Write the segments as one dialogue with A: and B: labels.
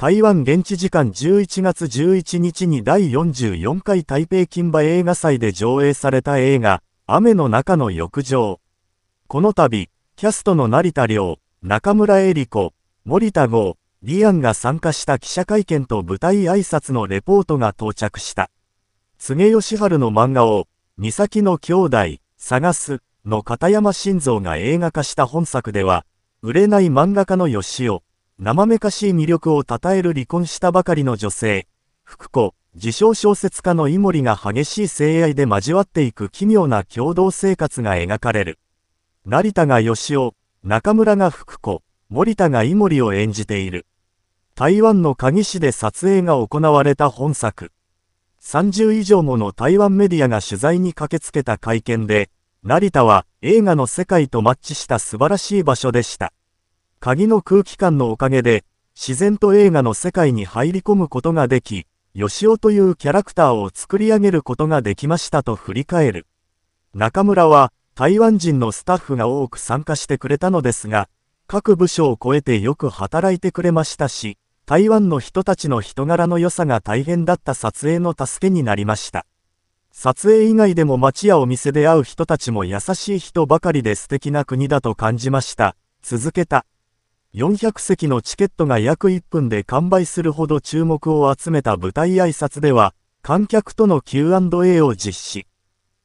A: 台湾現地時間11月11日に第44回台北金馬映画祭で上映された映画、雨の中の浴場。この度、キャストの成田凌、中村恵里子、森田剛、リアンが参加した記者会見と舞台挨拶のレポートが到着した。柘義春の漫画を、三崎の兄弟、探す、の片山晋三が映画化した本作では、売れない漫画家の吉尾、生めかしい魅力を称える離婚したばかりの女性、福子、自称小説家の井森が激しい性愛で交わっていく奇妙な共同生活が描かれる。成田が吉尾、中村が福子、森田が井森を演じている。台湾の鍵市で撮影が行われた本作。30以上もの台湾メディアが取材に駆けつけた会見で、成田は映画の世界とマッチした素晴らしい場所でした。鍵の空気感のおかげで、自然と映画の世界に入り込むことができ、よしおというキャラクターを作り上げることができましたと振り返る。中村は、台湾人のスタッフが多く参加してくれたのですが、各部署を超えてよく働いてくれましたし、台湾の人たちの人柄の良さが大変だった撮影の助けになりました。撮影以外でも街やお店で会う人たちも優しい人ばかりで素敵な国だと感じました。続けた。400席のチケットが約1分で完売するほど注目を集めた舞台挨拶では、観客との Q&A を実施。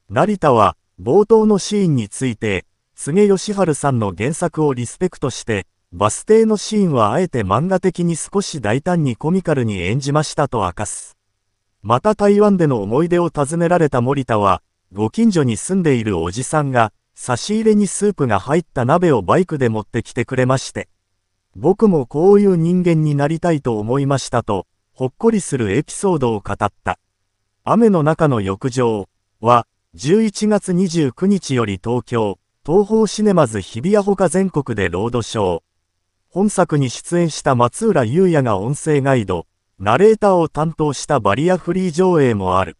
A: 成田は、冒頭のシーンについて、菅義春さんの原作をリスペクトして、バス停のシーンはあえて漫画的に少し大胆にコミカルに演じましたと明かす。また台湾での思い出を尋ねられた森田は、ご近所に住んでいるおじさんが、差し入れにスープが入った鍋をバイクで持ってきてくれまして。僕もこういう人間になりたいと思いましたと、ほっこりするエピソードを語った。雨の中の浴場は、11月29日より東京、東方シネマズ日比谷ほか全国でロードショー。本作に出演した松浦優也が音声ガイド、ナレーターを担当したバリアフリー上映もある。